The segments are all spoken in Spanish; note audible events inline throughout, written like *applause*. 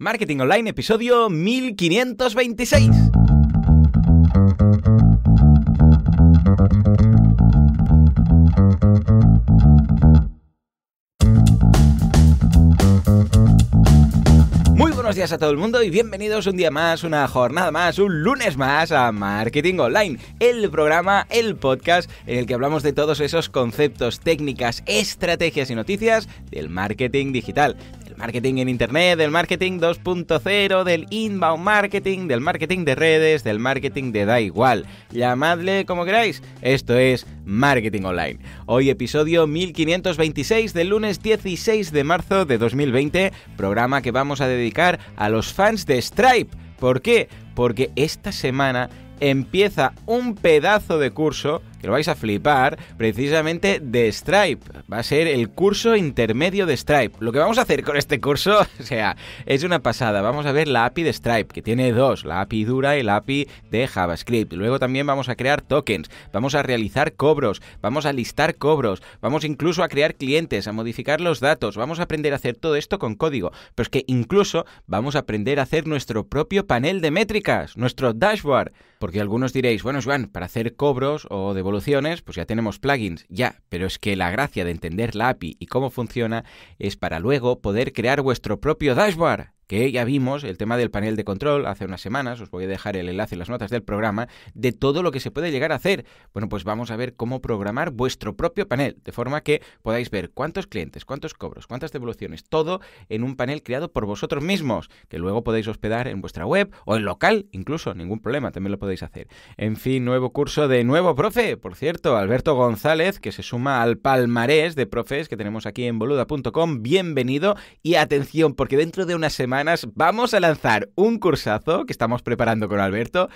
Marketing Online, episodio 1526. gracias a todo el mundo y bienvenidos un día más, una jornada más, un lunes más a Marketing Online, el programa, el podcast en el que hablamos de todos esos conceptos, técnicas, estrategias y noticias del marketing digital del marketing en internet, del marketing 2.0, del inbound marketing, del marketing de redes, del marketing de da igual. Llamadle como queráis. Esto es Marketing Online. Hoy episodio 1526 del lunes 16 de marzo de 2020, programa que vamos a dedicar a los fans de Stripe. ¿Por qué? Porque esta semana empieza un pedazo de curso que lo vais a flipar, precisamente de Stripe. Va a ser el curso intermedio de Stripe. Lo que vamos a hacer con este curso, *laughs* o sea, es una pasada. Vamos a ver la API de Stripe, que tiene dos, la API dura y la API de JavaScript. Luego también vamos a crear tokens, vamos a realizar cobros, vamos a listar cobros, vamos incluso a crear clientes, a modificar los datos, vamos a aprender a hacer todo esto con código. Pero es que incluso vamos a aprender a hacer nuestro propio panel de métricas, nuestro dashboard. Porque algunos diréis, bueno, Juan, para hacer cobros o de evoluciones, pues ya tenemos plugins, ya, pero es que la gracia de entender la API y cómo funciona es para luego poder crear vuestro propio dashboard que ya vimos el tema del panel de control hace unas semanas, os voy a dejar el enlace y las notas del programa, de todo lo que se puede llegar a hacer. Bueno, pues vamos a ver cómo programar vuestro propio panel, de forma que podáis ver cuántos clientes, cuántos cobros, cuántas devoluciones, todo en un panel creado por vosotros mismos, que luego podéis hospedar en vuestra web o en local, incluso, ningún problema, también lo podéis hacer. En fin, nuevo curso de nuevo profe, por cierto, Alberto González, que se suma al palmarés de profes que tenemos aquí en boluda.com, bienvenido y atención, porque dentro de una semana vamos a lanzar un cursazo que estamos preparando con Alberto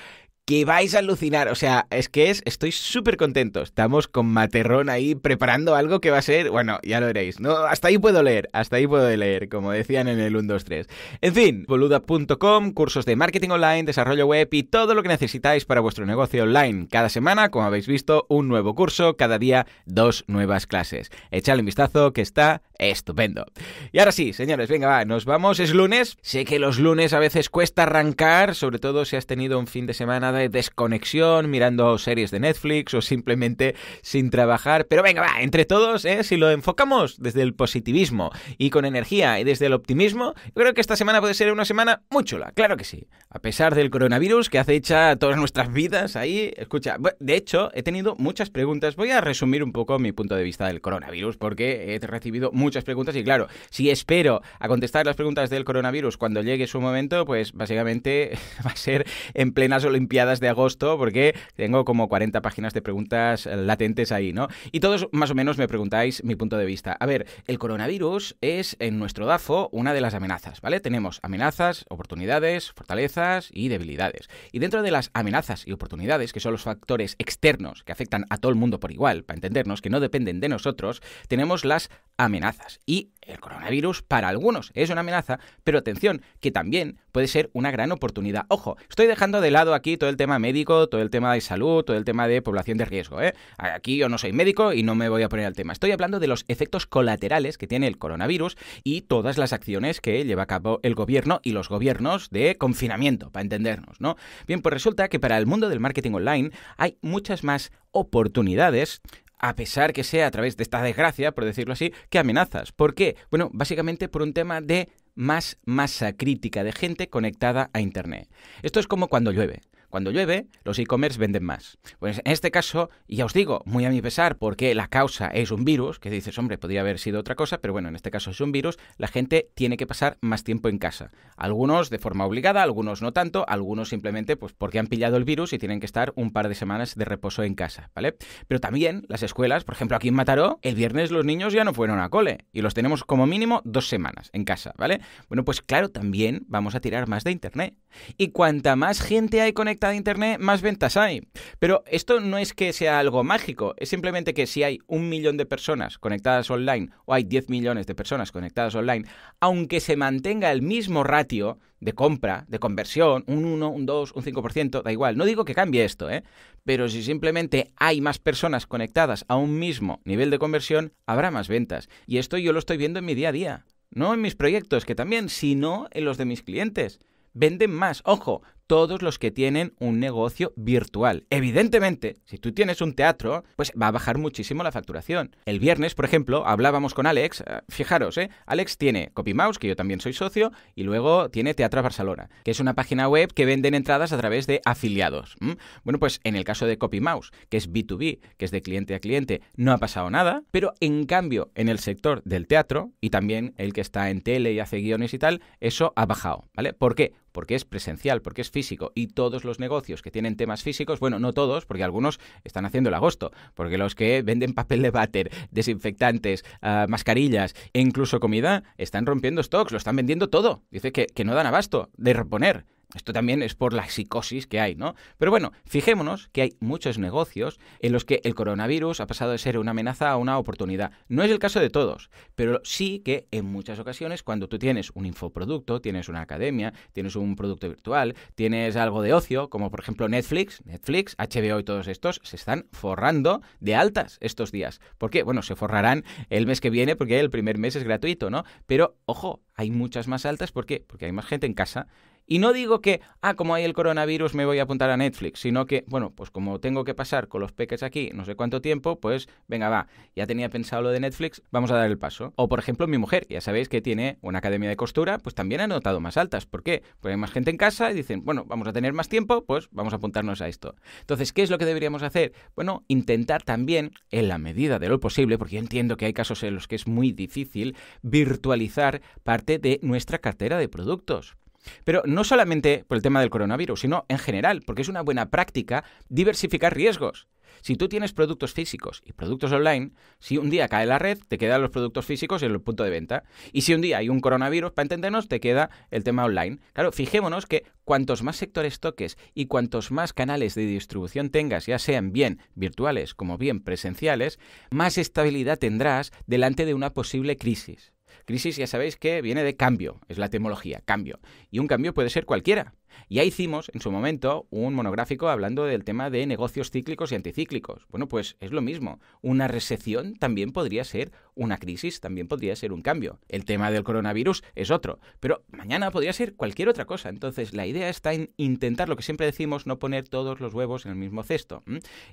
que vais a alucinar. O sea, es que es, estoy súper contento. Estamos con Materrón ahí preparando algo que va a ser, bueno, ya lo veréis. No, hasta ahí puedo leer, hasta ahí puedo leer, como decían en el 1, 2, 3. En fin, boluda.com, cursos de marketing online, desarrollo web y todo lo que necesitáis para vuestro negocio online. Cada semana, como habéis visto, un nuevo curso, cada día dos nuevas clases. Echadle un vistazo que está estupendo. Y ahora sí, señores, venga, va, nos vamos. Es lunes. Sé que los lunes a veces cuesta arrancar, sobre todo si has tenido un fin de semana de desconexión, mirando series de Netflix o simplemente sin trabajar. Pero venga, va, entre todos, ¿eh? si lo enfocamos desde el positivismo y con energía y desde el optimismo, creo que esta semana puede ser una semana muy chula, claro que sí. A pesar del coronavirus que acecha todas nuestras vidas ahí, escucha, de hecho he tenido muchas preguntas, voy a resumir un poco mi punto de vista del coronavirus porque he recibido muchas preguntas y claro, si espero a contestar las preguntas del coronavirus cuando llegue su momento, pues básicamente *laughs* va a ser en plenas Olimpiadas de agosto porque tengo como 40 páginas de preguntas eh, latentes ahí, ¿no? Y todos más o menos me preguntáis mi punto de vista. A ver, el coronavirus es en nuestro DAFO una de las amenazas, ¿vale? Tenemos amenazas, oportunidades, fortalezas y debilidades. Y dentro de las amenazas y oportunidades, que son los factores externos que afectan a todo el mundo por igual, para entendernos que no dependen de nosotros, tenemos las amenazas. Y el coronavirus para algunos es una amenaza, pero atención, que también puede ser una gran oportunidad. Ojo, estoy dejando de lado aquí todo el tema médico, todo el tema de salud, todo el tema de población de riesgo. ¿eh? Aquí yo no soy médico y no me voy a poner al tema. Estoy hablando de los efectos colaterales que tiene el coronavirus y todas las acciones que lleva a cabo el gobierno y los gobiernos de confinamiento, para entendernos, ¿no? Bien, pues resulta que para el mundo del marketing online hay muchas más oportunidades a pesar que sea a través de esta desgracia, por decirlo así, que amenazas. ¿Por qué? Bueno, básicamente por un tema de más masa crítica de gente conectada a Internet. Esto es como cuando llueve. Cuando llueve, los e-commerce venden más. Pues en este caso, y ya os digo, muy a mi pesar, porque la causa es un virus, que dices, hombre, podría haber sido otra cosa, pero bueno, en este caso es un virus, la gente tiene que pasar más tiempo en casa. Algunos de forma obligada, algunos no tanto, algunos simplemente pues porque han pillado el virus y tienen que estar un par de semanas de reposo en casa, ¿vale? Pero también las escuelas, por ejemplo, aquí en Mataró, el viernes los niños ya no fueron a cole y los tenemos como mínimo dos semanas en casa, ¿vale? Bueno, pues claro, también vamos a tirar más de internet. Y cuanta más gente hay conectada, de Internet, más ventas hay. Pero esto no es que sea algo mágico, es simplemente que si hay un millón de personas conectadas online o hay 10 millones de personas conectadas online, aunque se mantenga el mismo ratio de compra, de conversión, un 1, un 2, un 5%, da igual. No digo que cambie esto, ¿eh? pero si simplemente hay más personas conectadas a un mismo nivel de conversión, habrá más ventas. Y esto yo lo estoy viendo en mi día a día, no en mis proyectos, que también, sino en los de mis clientes venden más. Ojo, todos los que tienen un negocio virtual. Evidentemente, si tú tienes un teatro, pues va a bajar muchísimo la facturación. El viernes, por ejemplo, hablábamos con Alex, eh, fijaros, ¿eh? Alex tiene CopyMouse, que yo también soy socio, y luego tiene Teatro Barcelona, que es una página web que venden entradas a través de afiliados. Bueno, pues en el caso de CopyMouse, que es B2B, que es de cliente a cliente, no ha pasado nada, pero en cambio en el sector del teatro, y también el que está en tele y hace guiones y tal, eso ha bajado, ¿vale? ¿Por qué? porque es presencial, porque es físico. Y todos los negocios que tienen temas físicos, bueno, no todos, porque algunos están haciendo el agosto, porque los que venden papel de váter, desinfectantes, ah, mascarillas e incluso comida, están rompiendo stocks, lo están vendiendo todo. Dice que, que no dan abasto de reponer. Esto también es por la psicosis que hay, ¿no? Pero bueno, fijémonos que hay muchos negocios en los que el coronavirus ha pasado de ser una amenaza a una oportunidad. No es el caso de todos, pero sí que en muchas ocasiones cuando tú tienes un infoproducto, tienes una academia, tienes un producto virtual, tienes algo de ocio, como por ejemplo Netflix, Netflix, HBO y todos estos, se están forrando de altas estos días. ¿Por qué? Bueno, se forrarán el mes que viene porque el primer mes es gratuito, ¿no? Pero ojo, hay muchas más altas. ¿Por qué? Porque hay más gente en casa y no digo que, ah, como hay el coronavirus me voy a apuntar a Netflix, sino que, bueno, pues como tengo que pasar con los peques aquí no sé cuánto tiempo, pues venga, va, ya tenía pensado lo de Netflix, vamos a dar el paso. O por ejemplo mi mujer, ya sabéis que tiene una academia de costura, pues también ha notado más altas. ¿Por qué? Pues hay más gente en casa y dicen, bueno, vamos a tener más tiempo, pues vamos a apuntarnos a esto. Entonces, ¿qué es lo que deberíamos hacer? Bueno, intentar también, en la medida de lo posible, porque yo entiendo que hay casos en los que es muy difícil, virtualizar parte de nuestra cartera de productos. Pero no solamente por el tema del coronavirus, sino en general, porque es una buena práctica diversificar riesgos. Si tú tienes productos físicos y productos online, si un día cae la red, te quedan los productos físicos en el punto de venta. Y si un día hay un coronavirus, para entendernos, te queda el tema online. Claro, fijémonos que cuantos más sectores toques y cuantos más canales de distribución tengas, ya sean bien virtuales como bien presenciales, más estabilidad tendrás delante de una posible crisis. Crisis ya sabéis que viene de cambio, es la etimología, cambio. Y un cambio puede ser cualquiera. Ya hicimos en su momento un monográfico hablando del tema de negocios cíclicos y anticíclicos. Bueno, pues es lo mismo. Una recesión también podría ser una crisis, también podría ser un cambio. El tema del coronavirus es otro, pero mañana podría ser cualquier otra cosa. Entonces, la idea está en intentar lo que siempre decimos, no poner todos los huevos en el mismo cesto.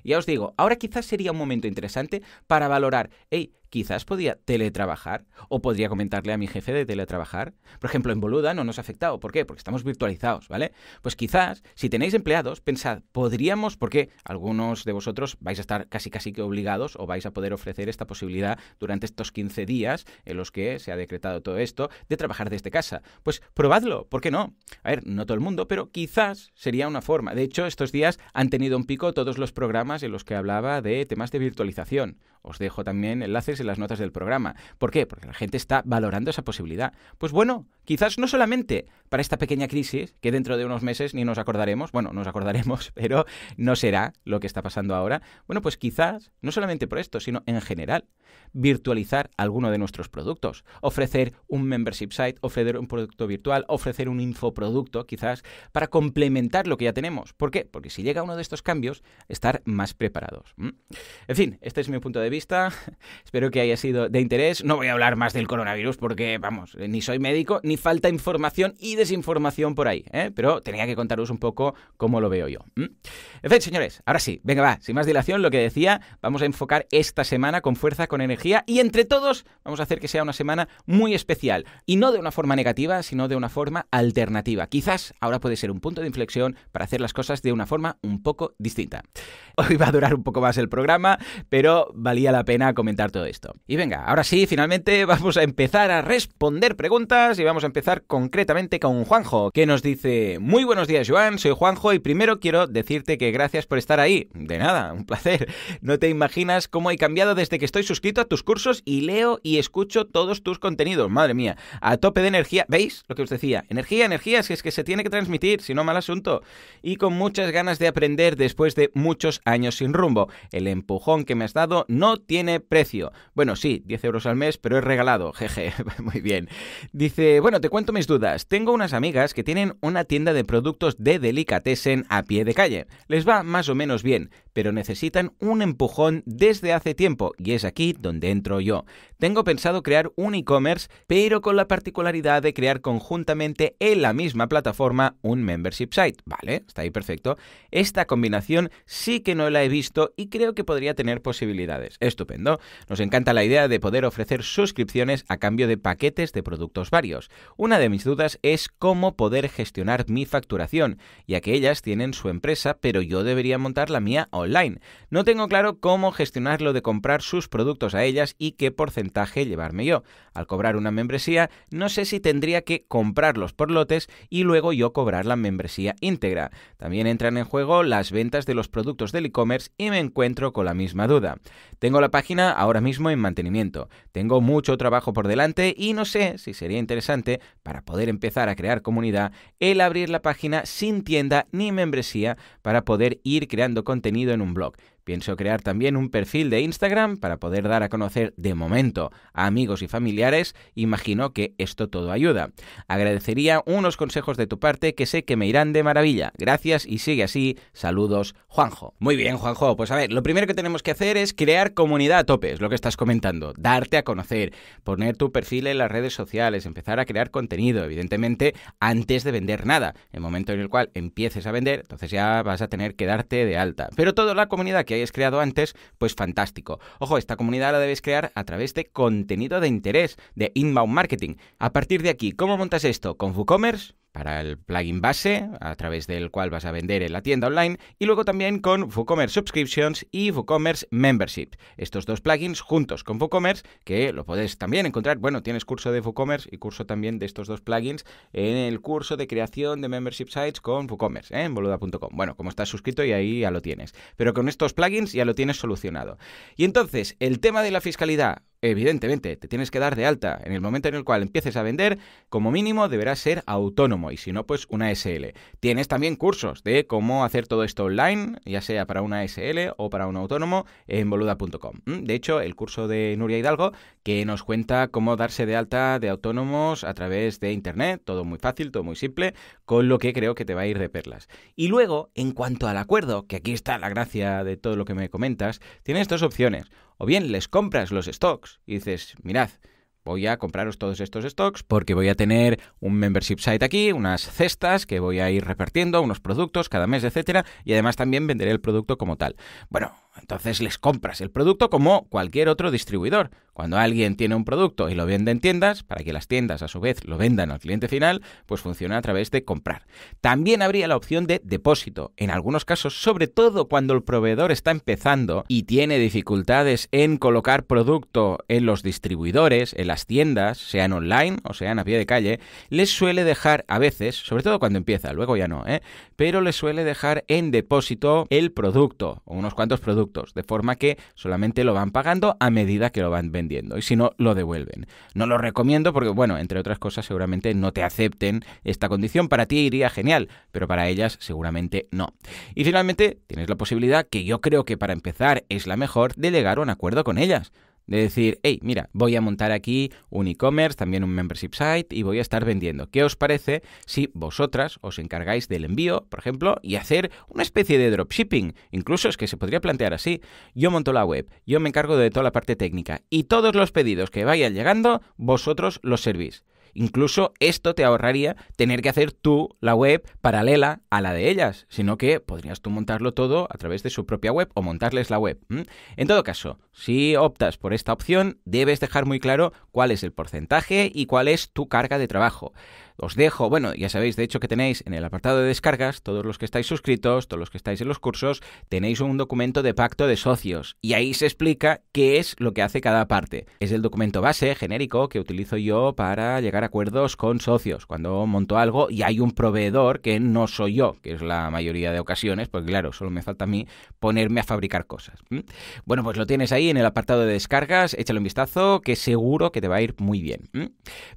Ya os digo, ahora quizás sería un momento interesante para valorar, hey, quizás podía teletrabajar o podría comentarle a mi jefe de teletrabajar. Por ejemplo, en Boluda no nos ha afectado. ¿Por qué? Porque estamos virtualizados, ¿vale? Pues quizás, si tenéis empleados, pensad, podríamos, porque algunos de vosotros vais a estar casi casi que obligados o vais a poder ofrecer esta posibilidad durante estos 15 días en los que se ha decretado todo esto de trabajar desde casa. Pues probadlo, ¿por qué no? A ver, no todo el mundo, pero quizás sería una forma. De hecho, estos días han tenido un pico todos los programas en los que hablaba de temas de virtualización. Os dejo también enlaces en las notas del programa. ¿Por qué? Porque la gente está valorando esa posibilidad. Pues bueno, quizás no solamente para esta pequeña crisis, que dentro de unos meses ni nos acordaremos, bueno, nos acordaremos, *laughs* pero no será lo que está pasando ahora. Bueno, pues quizás no solamente por esto, sino en general virtualizar alguno de nuestros productos, ofrecer un membership site, ofrecer un producto virtual, ofrecer un infoproducto quizás para complementar lo que ya tenemos. ¿Por qué? Porque si llega uno de estos cambios, estar más preparados. En fin, este es mi punto de vista. *laughs* Espero que haya sido de interés. No voy a hablar más del coronavirus porque, vamos, eh, ni soy médico, ni falta información y desinformación por ahí. ¿eh? Pero tenía que contaros un poco cómo lo veo yo. En fin, señores, ahora sí, venga va, sin más dilación, lo que decía, vamos a enfocar esta semana con fuerza con energía y entre todos vamos a hacer que sea una semana muy especial. Y no de una forma negativa, sino de una forma alternativa. Quizás ahora puede ser un punto de inflexión para hacer las cosas de una forma un poco distinta. *laughs* Hoy va a durar un poco más el programa, pero valía la pena comentar todo esto. Y venga, ahora sí, finalmente vamos a empezar a responder preguntas y vamos a empezar concretamente con Juanjo, que nos dice, muy buenos días Joan, soy Juanjo y primero quiero decirte que gracias por estar ahí. De nada, un placer. No te imaginas cómo he cambiado desde que estoy suscrito a tus cursos y leo y escucho todos tus contenidos. Madre mía, a tope de energía. ¿Veis lo que os decía? Energía, energía, si es que se tiene que transmitir, si no, mal asunto. Y con muchas ganas de aprender después de muchos años sin rumbo. El empujón que me has dado no tiene precio. Bueno, sí, 10 euros al mes, pero es regalado. *laughs* Jeje, muy bien. Dice, bueno, te cuento mis dudas. Tengo unas amigas que tienen una tienda de productos de delicatessen a pie de calle. Les va más o menos bien, pero necesitan un empujón desde hace tiempo y es aquí donde entro yo. Tengo pensado crear un e-commerce, pero con la particularidad de crear conjuntamente en la misma plataforma un membership site. Vale, está ahí perfecto. Esta combinación sí que no la he visto y creo que podría tener posibilidades. Estupendo. Nos encanta la idea de poder ofrecer suscripciones a cambio de paquetes de productos varios. Una de mis dudas es cómo poder gestionar mi facturación, ya que ellas tienen su empresa, pero yo debería montar la mía online. No tengo claro cómo gestionar lo de comprar sus productos a ellas y qué porcentaje llevarme yo. Al cobrar una membresía, no sé si tendría que comprarlos por lotes y luego yo cobrar la membresía íntegra. También entran en juego las ventas de los productos del e-commerce y me encuentro con la misma duda. Tengo la página ahora mismo en mantenimiento. Tengo mucho trabajo por delante y no sé si sería interesante para poder empezar a crear comunidad el abrir la página sin tienda ni membresía para poder ir creando contenido en un blog. Pienso crear también un perfil de Instagram para poder dar a conocer de momento a amigos y familiares. Imagino que esto todo ayuda. Agradecería unos consejos de tu parte que sé que me irán de maravilla. Gracias y sigue así. Saludos, Juanjo. Muy bien, Juanjo. Pues a ver, lo primero que tenemos que hacer es crear comunidad a tope, es lo que estás comentando. Darte a conocer, poner tu perfil en las redes sociales, empezar a crear contenido, evidentemente, antes de vender nada. El momento en el cual empieces a vender, entonces ya vas a tener que darte de alta. Pero toda la comunidad que hay habéis creado antes, pues fantástico. Ojo, esta comunidad la debes crear a través de contenido de interés, de inbound marketing. A partir de aquí, ¿cómo montas esto? ¿Con WooCommerce? para el plugin base, a través del cual vas a vender en la tienda online, y luego también con WooCommerce Subscriptions y WooCommerce Membership. Estos dos plugins juntos con WooCommerce, que lo puedes también encontrar, bueno, tienes curso de WooCommerce y curso también de estos dos plugins en el curso de creación de Membership Sites con WooCommerce, ¿eh? en boluda.com. Bueno, como estás suscrito y ahí ya lo tienes. Pero con estos plugins ya lo tienes solucionado. Y entonces, el tema de la fiscalidad, Evidentemente, te tienes que dar de alta. En el momento en el cual empieces a vender, como mínimo deberás ser autónomo y si no, pues una SL. Tienes también cursos de cómo hacer todo esto online, ya sea para una SL o para un autónomo, en boluda.com. Mm, de hecho, el curso de Nuria Hidalgo, que nos cuenta cómo darse de alta de autónomos a través de Internet, todo muy fácil, todo muy simple, con lo que creo que te va a ir de perlas. Y luego, en cuanto al acuerdo, que aquí está la gracia de todo lo que me comentas, tienes dos opciones. O bien les compras los stocks y dices, mirad, voy a compraros todos estos stocks porque voy a tener un membership site aquí, unas cestas que voy a ir repartiendo, unos productos cada mes, etcétera, y además también venderé el producto como tal. Bueno, entonces les compras el producto como cualquier otro distribuidor. Cuando alguien tiene un producto y lo vende en tiendas, para que las tiendas a su vez lo vendan al cliente final, pues funciona a través de comprar. También habría la opción de depósito. En algunos casos, sobre todo cuando el proveedor está empezando y tiene dificultades en colocar producto en los distribuidores, en las tiendas, sean online o sean a pie de calle, les suele dejar a veces, sobre todo cuando empieza, luego ya no, ¿eh? pero les suele dejar en depósito el producto o unos cuantos productos de forma que solamente lo van pagando a medida que lo van vendiendo y si no, lo devuelven. No lo recomiendo porque, bueno, entre otras cosas, seguramente no te acepten esta condición. Para ti iría genial, pero para ellas seguramente no. Y finalmente, tienes la posibilidad, que yo creo que para empezar es la mejor, de llegar a un acuerdo con ellas de decir, hey, mira, voy a montar aquí un e-commerce, también un membership site y voy a estar vendiendo. ¿Qué os parece si vosotras os encargáis del envío, por ejemplo, y hacer una especie de dropshipping? Incluso es que se podría plantear así. Yo monto la web, yo me encargo de toda la parte técnica y todos los pedidos que vayan llegando, vosotros los servís. Incluso esto te ahorraría tener que hacer tú la web paralela a la de ellas, sino que podrías tú montarlo todo a través de su propia web o montarles la web. En todo caso, si optas por esta opción, debes dejar muy claro cuál es el porcentaje y cuál es tu carga de trabajo. Os dejo, bueno, ya sabéis de hecho que tenéis en el apartado de descargas, todos los que estáis suscritos, todos los que estáis en los cursos, tenéis un documento de pacto de socios y ahí se explica qué es lo que hace cada parte. Es el documento base genérico que utilizo yo para llegar a acuerdos con socios, cuando monto algo y hay un proveedor que no soy yo, que es la mayoría de ocasiones, porque claro, solo me falta a mí ponerme a fabricar cosas. Bueno, pues lo tienes ahí en el apartado de descargas, échale un vistazo que seguro que te va a ir muy bien.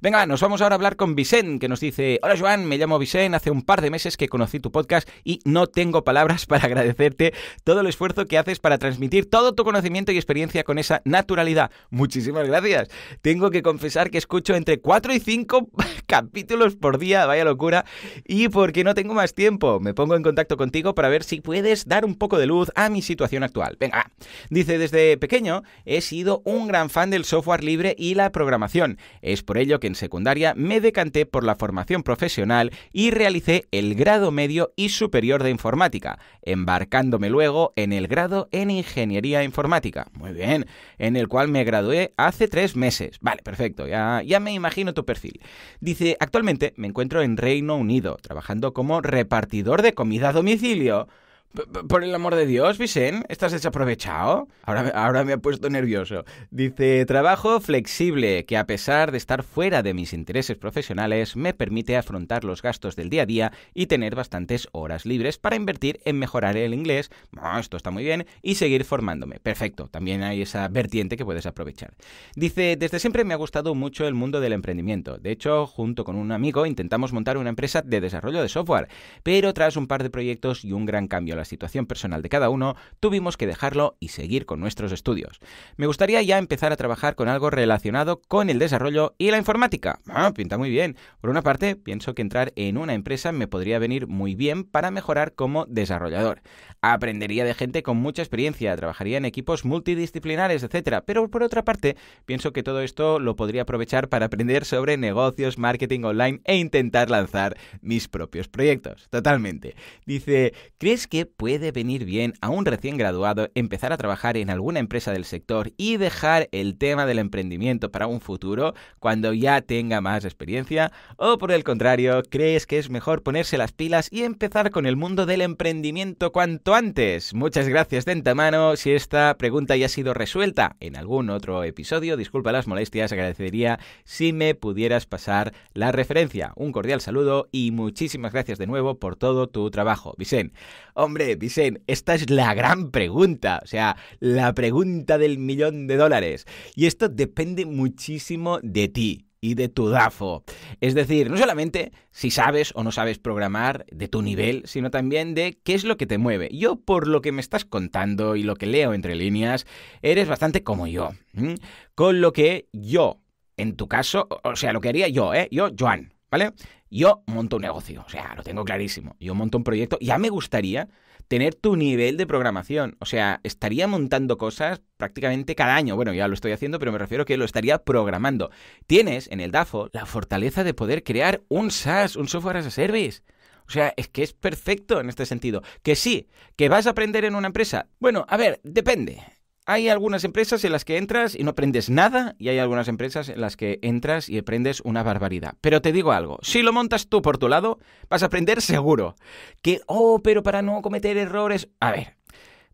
Venga, nos vamos ahora a hablar con Vicente, que nos dice, hola Joan, me llamo Vicente. hace un par de meses que conocí tu podcast y no tengo palabras *laughs* para agradecerte todo el esfuerzo que haces para transmitir todo tu conocimiento y experiencia con esa naturalidad. Muchísimas gracias. Tengo que confesar que escucho entre 4 y 5 *laughs* capítulos por día, vaya locura, y porque no tengo más tiempo, me pongo en contacto contigo para ver si puedes dar un poco de luz a mi situación actual. Venga, dice, desde pequeño he sido un gran fan del software libre y la programación. Es por ello que en secundaria me decanté por la formación profesional y realicé el grado medio y superior de informática, embarcándome luego en el grado en ingeniería informática. Muy bien, en el cual me gradué hace tres meses. Vale, perfecto, ya me imagino tu perfil. Dice, actualmente me encuentro en Reino Unido, trabajando como repartidor de comida a domicilio. Por el amor de Dios, Vicente, estás desaprovechado. Ahora, ahora me ha puesto nervioso. Dice, trabajo flexible, que a pesar de estar fuera de mis intereses profesionales, me permite afrontar los gastos del día a día y tener bastantes horas libres para invertir en mejorar el inglés, ah, esto está muy bien, y seguir formándome. Perfecto, también hay esa vertiente que puedes aprovechar. Dice, desde siempre me ha gustado mucho el mundo del emprendimiento. De hecho, junto con un amigo intentamos montar una empresa de desarrollo de software, pero tras un par de proyectos y un gran cambio situación personal de cada uno, tuvimos que dejarlo y seguir con nuestros estudios. Me gustaría ya empezar a trabajar con algo relacionado con el desarrollo y la informática. Ah, pinta muy bien. Por una parte, pienso que entrar en una empresa me podría venir muy bien para mejorar como desarrollador. Aprendería de gente con mucha experiencia, trabajaría en equipos multidisciplinares, etc. Pero por otra parte, pienso que todo esto lo podría aprovechar para aprender sobre negocios, marketing online e intentar lanzar mis propios proyectos. Totalmente. Dice, ¿crees que puede venir bien a un recién graduado empezar a trabajar en alguna empresa del sector y dejar el tema del emprendimiento para un futuro cuando ya tenga más experiencia? ¿O por el contrario, crees que es mejor ponerse las pilas y empezar con el mundo del emprendimiento cuanto antes? Muchas gracias de antemano si esta pregunta ya ha sido resuelta en algún otro episodio. Disculpa las molestias, agradecería si me pudieras pasar la referencia. Un cordial saludo y muchísimas gracias de nuevo por todo tu trabajo. Vicente, Hombre, dicen, esta es la gran pregunta, o sea, la pregunta del millón de dólares. Y esto depende muchísimo de ti y de tu DAFO. Es decir, no solamente si sabes o no sabes programar, de tu nivel, sino también de qué es lo que te mueve. Yo, por lo que me estás contando y lo que leo entre líneas, eres bastante como yo. Con lo que yo, en tu caso, o sea, lo que haría yo, ¿eh? Yo, Joan, ¿vale? Yo monto un negocio, o sea, lo tengo clarísimo. Yo monto un proyecto, ya me gustaría tener tu nivel de programación. O sea, estaría montando cosas prácticamente cada año. Bueno, ya lo estoy haciendo, pero me refiero a que lo estaría programando. Tienes en el DAFO la fortaleza de poder crear un SaaS, un software as a service. O sea, es que es perfecto en este sentido. Que sí, que vas a aprender en una empresa. Bueno, a ver, depende. Hay algunas empresas en las que entras y no aprendes nada y hay algunas empresas en las que entras y aprendes una barbaridad. Pero te digo algo, si lo montas tú por tu lado, vas a aprender seguro. Que, oh, pero para no cometer errores... A ver,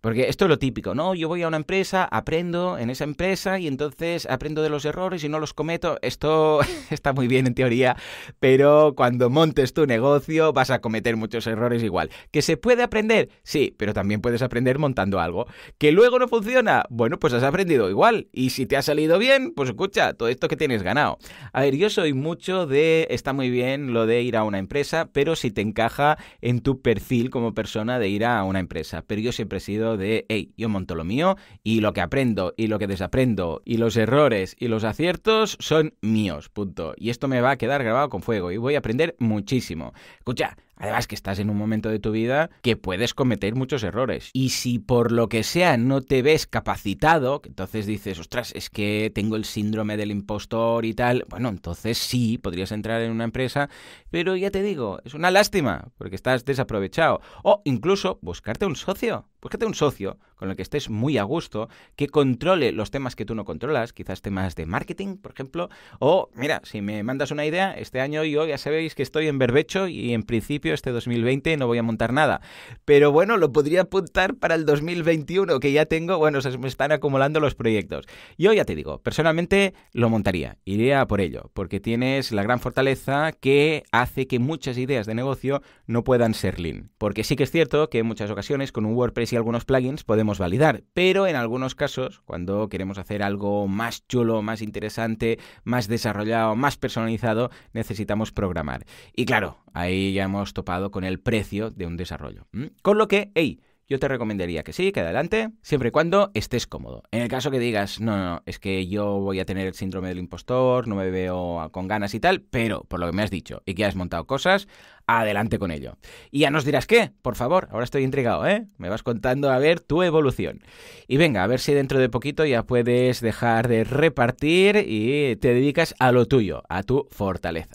porque esto es lo típico, ¿no? Yo voy a una empresa, aprendo en esa empresa y entonces aprendo de los errores y no los cometo. Esto *laughs* está muy bien en teoría, pero cuando montes tu negocio vas a cometer muchos errores igual. ¿Que se puede aprender? Sí, pero también puedes aprender montando algo. ¿Que luego no funciona? Bueno, pues has aprendido igual. Y si te ha salido bien, pues escucha, todo esto que tienes ganado. A ver, yo soy mucho de, está muy bien lo de ir a una empresa, pero si te encaja en tu perfil como persona de ir a una empresa. Pero yo siempre he sido de, hey, yo monto lo mío y lo que aprendo y lo que desaprendo y los errores y los aciertos son míos, punto. Y esto me va a quedar grabado con fuego y voy a aprender muchísimo. Escucha, Además que estás en un momento de tu vida que puedes cometer muchos errores. Y si por lo que sea no te ves capacitado, entonces dices, ostras, es que tengo el síndrome del impostor y tal, bueno, entonces sí, podrías entrar en una empresa, pero ya te digo, es una lástima porque estás desaprovechado. O incluso buscarte un socio. Búscate un socio con el que estés muy a gusto, que controle los temas que tú no controlas, quizás temas de marketing, por ejemplo, o mira, si me mandas una idea, este año yo ya sabéis que estoy en berbecho y en principio este 2020 no voy a montar nada, pero bueno, lo podría apuntar para el 2021 que ya tengo, bueno, se me están acumulando los proyectos. Yo ya te digo, personalmente lo montaría, iría por ello, porque tienes la gran fortaleza que hace que muchas ideas de negocio no puedan ser lean, porque sí que es cierto que en muchas ocasiones con un WordPress y algunos plugins podemos validar, pero en algunos casos, cuando queremos hacer algo más chulo, más interesante, más desarrollado, más personalizado, necesitamos programar. Y claro, ahí ya hemos topado con el precio de un desarrollo. Con lo que, hey, yo te recomendaría que sí, que adelante, siempre y cuando estés cómodo. En el caso que digas, no, no, es que yo voy a tener el síndrome del impostor, no me veo con ganas y tal, pero por lo que me has dicho y que has montado cosas, adelante con ello. Y ya nos dirás qué, por favor, ahora estoy intrigado, ¿eh? Me vas contando a ver tu evolución. Y venga, a ver si dentro de poquito ya puedes dejar de repartir y te dedicas a lo tuyo, a tu fortaleza.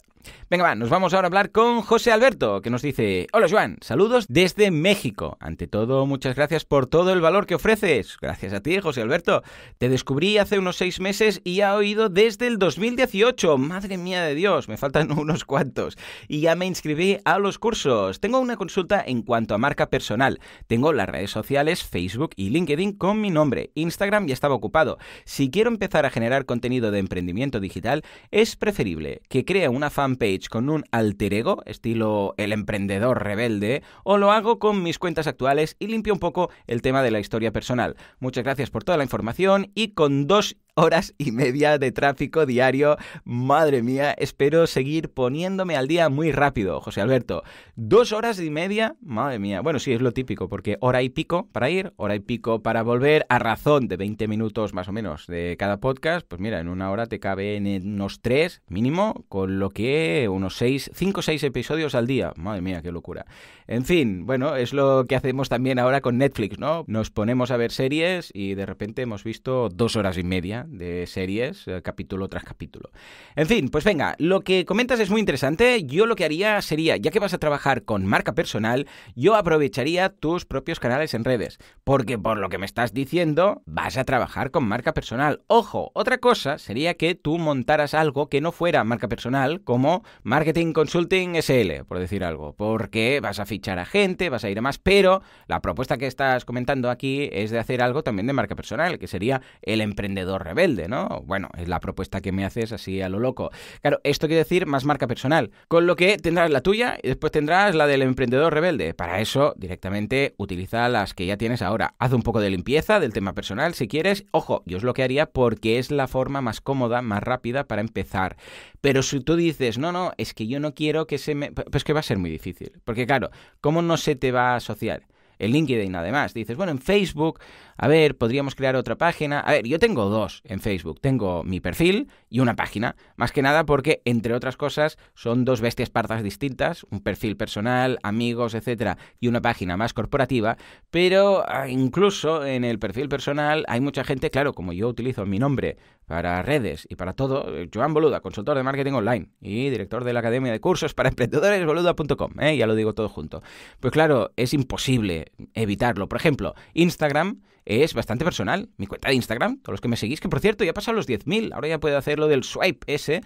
Venga, va, nos vamos ahora a hablar con José Alberto, que nos dice, hola Juan, saludos desde México. Ante todo, muchas gracias por todo el valor que ofreces. Gracias a ti, José Alberto. Te descubrí hace unos seis meses y ha oído desde el 2018. Madre mía de Dios, me faltan *laughs* unos cuantos. Y ya me inscribí a los cursos. Tengo una consulta en cuanto a marca personal. Tengo las redes sociales, Facebook y LinkedIn con mi nombre. Instagram ya estaba ocupado. Si quiero empezar a generar contenido de emprendimiento digital, es preferible que crea una fanpage con un alter ego, estilo el emprendedor rebelde, o lo hago con mis cuentas actuales y limpio un poco el tema de la historia personal. Muchas gracias por toda la información y con dos horas y media de tráfico diario. Madre mía, espero seguir poniéndome al día muy rápido, José Alberto. Dos horas y media, madre mía. Bueno, sí, es lo típico, porque hora y pico para ir, hora y pico para volver, a razón de 20 minutos más o menos de cada podcast. Pues mira, en una hora te cabe en unos tres mínimo, con lo que unos seis, cinco o seis episodios al día. Madre mía, qué locura. En fin, bueno, es lo que hacemos también ahora con Netflix, ¿no? Nos ponemos a ver series y de repente hemos visto dos horas y media de series, eh, capítulo tras capítulo. En fin, pues venga, lo que comentas es muy interesante. Yo lo que haría sería, ya que vas a trabajar con marca personal, yo aprovecharía tus propios canales en redes, porque por lo que me estás diciendo, vas a trabajar con marca personal. Ojo, otra cosa sería que tú montaras algo que no fuera marca personal, como Marketing Consulting SL, por decir algo, porque vas a fichar a gente, vas a ir a más, pero la propuesta que estás comentando aquí es de hacer algo también de marca personal, que sería el emprendedor rebelde, ¿no? Bueno, es la propuesta que me haces así a lo loco. Claro, esto quiere decir más marca personal, con lo que tendrás la tuya y después tendrás la del emprendedor rebelde. Para eso, directamente utiliza las que ya tienes ahora. Haz un poco de limpieza del tema personal si quieres. Ojo, yo es lo que haría porque es la forma más cómoda, más rápida para empezar. Pero si tú dices, no, no, es que yo no quiero que se me... Pues que va a ser muy difícil. Porque claro, ¿cómo no se te va a asociar? El LinkedIn además. Dices, bueno, en Facebook, a ver, podríamos crear otra página. A ver, yo tengo dos en Facebook. Tengo mi perfil y una página. Más que nada porque, entre otras cosas, son dos bestias partas distintas. Un perfil personal, amigos, etcétera, y una página más corporativa. Pero ah, incluso en el perfil personal hay mucha gente, claro, como yo utilizo mi nombre para redes y para todo, eh, Joan Boluda, consultor de marketing online y director de la Academia de Cursos para Emprendedores, boluda.com, ¿eh? ya lo digo todo junto. Pues claro, es imposible evitarlo. Por ejemplo, Instagram es bastante personal. Mi cuenta de Instagram, con los que me seguís, que por cierto ya ha pasado los 10.000, ahora ya puedo hacer lo del swipe ese,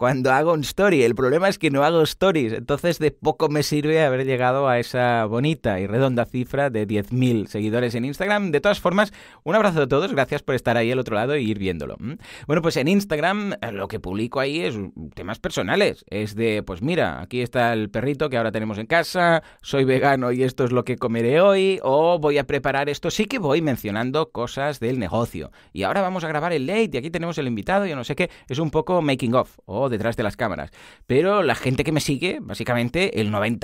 cuando hago un story. El problema es que no hago stories, entonces de poco me sirve haber llegado a esa bonita y redonda cifra de 10.000 seguidores en Instagram. De todas formas, un abrazo a todos, gracias por estar ahí al otro lado e ir viéndolo. Bueno, pues en Instagram eh, lo que publico ahí es temas personales, es de, pues mira, aquí está el perrito que ahora tenemos en casa, soy vegano y esto es lo que comeré hoy, o voy a preparar esto, sí que voy mencionando cosas del negocio. Y ahora vamos a grabar el late y aquí tenemos el invitado yo no sé qué, es un poco making off detrás de las cámaras. Pero la gente que me sigue, básicamente el 90%,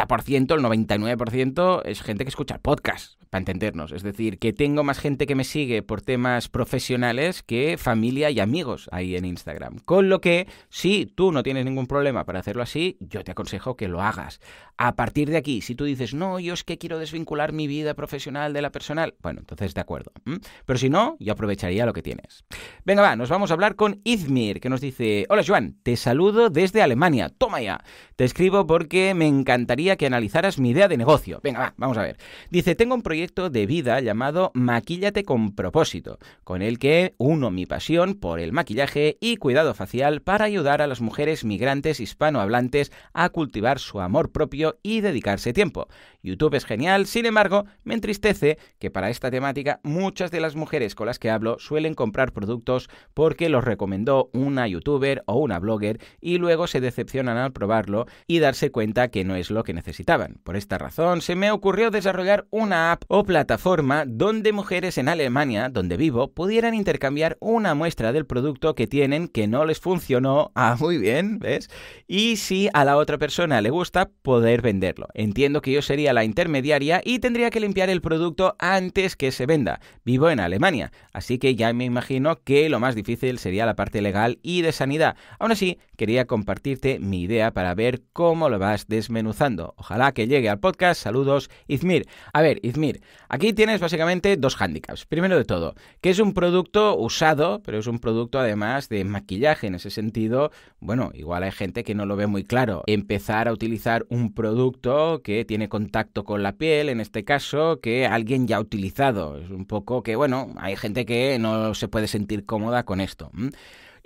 el 99% es gente que escucha podcast, para entendernos. Es decir, que tengo más gente que me sigue por temas profesionales que familia y amigos ahí en Instagram. Con lo que, si tú no tienes ningún problema para hacerlo así, yo te aconsejo que lo hagas. A partir de aquí, si tú dices, no, yo es que quiero desvincular mi vida profesional de la personal, bueno, entonces de acuerdo. Pero si no, yo aprovecharía lo que tienes. Venga, va, nos vamos a hablar con Izmir, que nos dice, hola Joan, te saludo saludo desde Alemania. Toma ya. Te escribo porque me encantaría que analizaras mi idea de negocio. Venga, va, vamos a ver. Dice, tengo un proyecto de vida llamado Maquíllate con propósito, con el que uno mi pasión por el maquillaje y cuidado facial para ayudar a las mujeres migrantes hispanohablantes a cultivar su amor propio y dedicarse tiempo. YouTube es genial, sin embargo, me entristece que para esta temática muchas de las mujeres con las que hablo suelen comprar productos porque los recomendó una youtuber o una blogger y luego se decepcionan al probarlo y darse cuenta que no es lo que necesitaban. Por esta razón, se me ocurrió desarrollar una app o plataforma donde mujeres en Alemania, donde vivo, pudieran intercambiar una muestra del producto que tienen que no les funcionó, *laughs* ah, muy bien, ¿ves? Y si a la otra persona le gusta, poder venderlo. Entiendo que yo sería la intermediaria y tendría que limpiar el producto antes que se venda. Vivo en Alemania, así que ya me imagino que lo más difícil sería la parte legal y de sanidad. Aún así, quería compartirte mi idea para ver cómo lo vas desmenuzando. Ojalá que llegue al podcast. Saludos, Izmir. A ver, Izmir, aquí tienes básicamente dos hándicaps. Primero de todo, que es un producto usado, pero es un producto además de maquillaje. En ese sentido, bueno, igual hay gente que no lo ve muy claro. Empezar a utilizar un producto que tiene contacto con la piel, en este caso, que alguien ya ha utilizado. Es un poco que, bueno, hay gente que no se puede sentir cómoda con esto.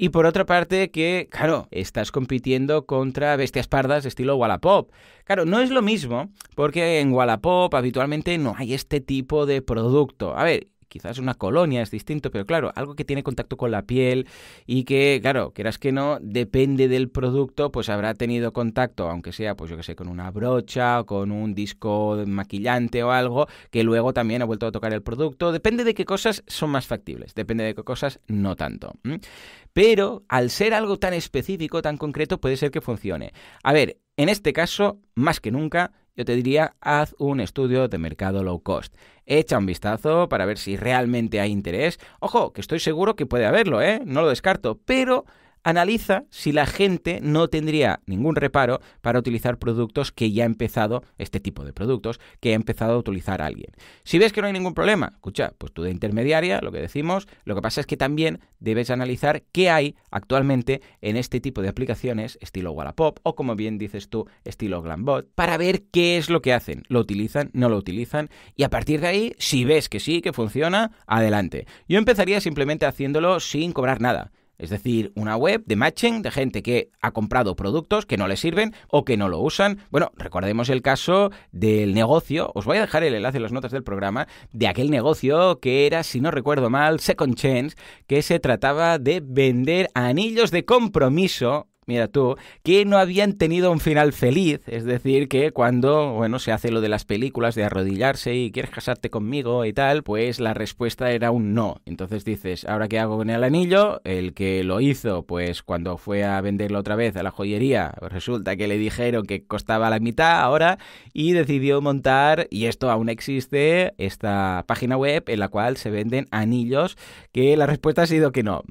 Y por otra parte que, claro, estás compitiendo contra bestias pardas de estilo Wallapop. Claro, no es lo mismo porque en Wallapop habitualmente no hay este tipo de producto. A ver, quizás una colonia es distinto, pero claro, algo que tiene contacto con la piel y que, claro, quieras que no, depende del producto, pues habrá tenido contacto, aunque sea, pues yo que sé, con una brocha o con un disco maquillante o algo, que luego también ha vuelto a tocar el producto. Depende de qué cosas son más factibles, depende de qué cosas no tanto. Pero al ser algo tan específico, tan concreto, puede ser que funcione. A ver, en este caso, más que nunca, yo te diría, haz un estudio de mercado low cost. Echa un vistazo para ver si realmente hay interés. Ojo, que estoy seguro que puede haberlo, ¿eh? No lo descarto, pero analiza si la gente no tendría ningún reparo para utilizar productos que ya ha empezado, este tipo de productos, que ha empezado a utilizar alguien. Si ves que no hay ningún problema, escucha, pues tú de intermediaria, lo que decimos, lo que pasa es que también debes analizar qué hay actualmente en este tipo de aplicaciones, estilo Wallapop o como bien dices tú, estilo Glambot, para ver qué es lo que hacen, lo utilizan, no lo utilizan y a partir de ahí, si ves que sí, que funciona, adelante. Yo empezaría simplemente haciéndolo sin cobrar nada. Es decir, una web de matching de gente que ha comprado productos que no le sirven o que no lo usan. Bueno, recordemos el caso del negocio, os voy a dejar el enlace en las notas del programa, de aquel negocio que era, si no recuerdo mal, Second Chance, que se trataba de vender anillos de compromiso mira tú, que no habían tenido un final feliz. Es decir, que cuando, bueno, se hace lo de las películas, de arrodillarse y quieres casarte conmigo y tal, pues la respuesta era un no. Entonces dices, ¿ahora qué hago con el anillo? El que lo hizo, pues cuando fue a venderlo otra vez a la joyería, resulta que le dijeron que costaba la mitad ahora y decidió montar, y esto aún existe, esta página web en la cual se venden anillos, que la respuesta ha sido que no.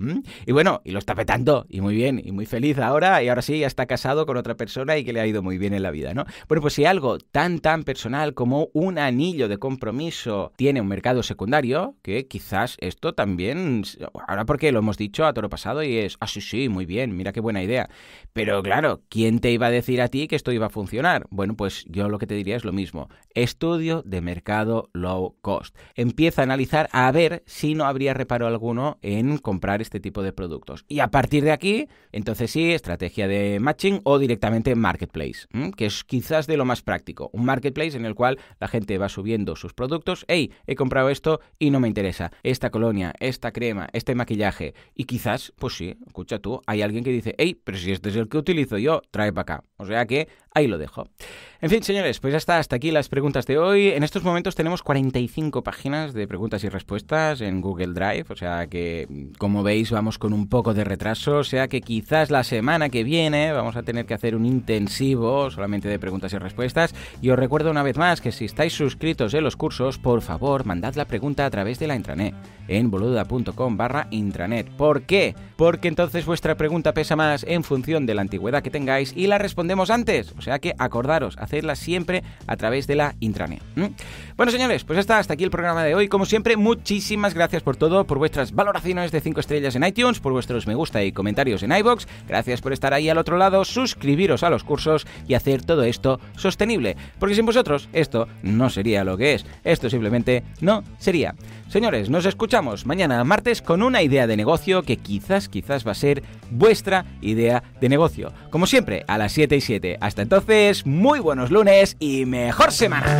Y bueno, y lo está petando, y muy bien, y muy feliz ahora y ahora sí, ya está casado con otra persona y que le ha ido muy bien en la vida, ¿no? Bueno, pues si algo tan, tan personal como un anillo de compromiso tiene un mercado secundario, que quizás esto también, ahora porque lo hemos dicho a toro pasado y es, ah, sí, sí, muy bien, mira qué buena idea. Pero claro, ¿quién te iba a decir a ti que esto iba a funcionar? Bueno, pues yo lo que te diría es lo mismo. Estudio de mercado low cost. Empieza a analizar a ver si no habría reparo alguno en comprar este tipo de productos. Y a partir de aquí, entonces sí, estrategia de matching o directamente marketplace, que es quizás de lo más práctico. Un marketplace en el cual la gente va subiendo sus productos, hey, he comprado esto y no me interesa, esta colonia, esta crema, este maquillaje, y quizás, pues sí, escucha tú, hay alguien que dice, hey, pero si este es el que utilizo yo, trae para acá. O sea que Ahí lo dejo. En fin, señores, pues ya está, hasta aquí las preguntas de hoy. En estos momentos tenemos 45 páginas de preguntas y respuestas en Google Drive, o sea que, como veis, vamos con un poco de retraso, o sea que quizás la semana que viene vamos a tener que hacer un intensivo solamente de preguntas y respuestas. Y os recuerdo una vez más que si estáis suscritos en los cursos, por favor, mandad la pregunta a través de la intranet en boluda.com barra intranet. ¿Por qué? Porque entonces vuestra pregunta pesa más en función de la antigüedad que tengáis y la respondemos antes que acordaros, hacerla siempre a través de la intranet. Bueno, señores, pues hasta, hasta aquí el programa de hoy. Como siempre, muchísimas gracias por todo, por vuestras valoraciones de 5 estrellas en iTunes, por vuestros me gusta y comentarios en iBox. Gracias por estar ahí al otro lado, suscribiros a los cursos y hacer todo esto sostenible. Porque sin vosotros, esto no sería lo que es. Esto simplemente no sería. Señores, nos escuchamos mañana martes con una idea de negocio que quizás, quizás va a ser vuestra idea de negocio. Como siempre, a las 7 y 7. Hasta entonces, muy buenos lunes y mejor semana.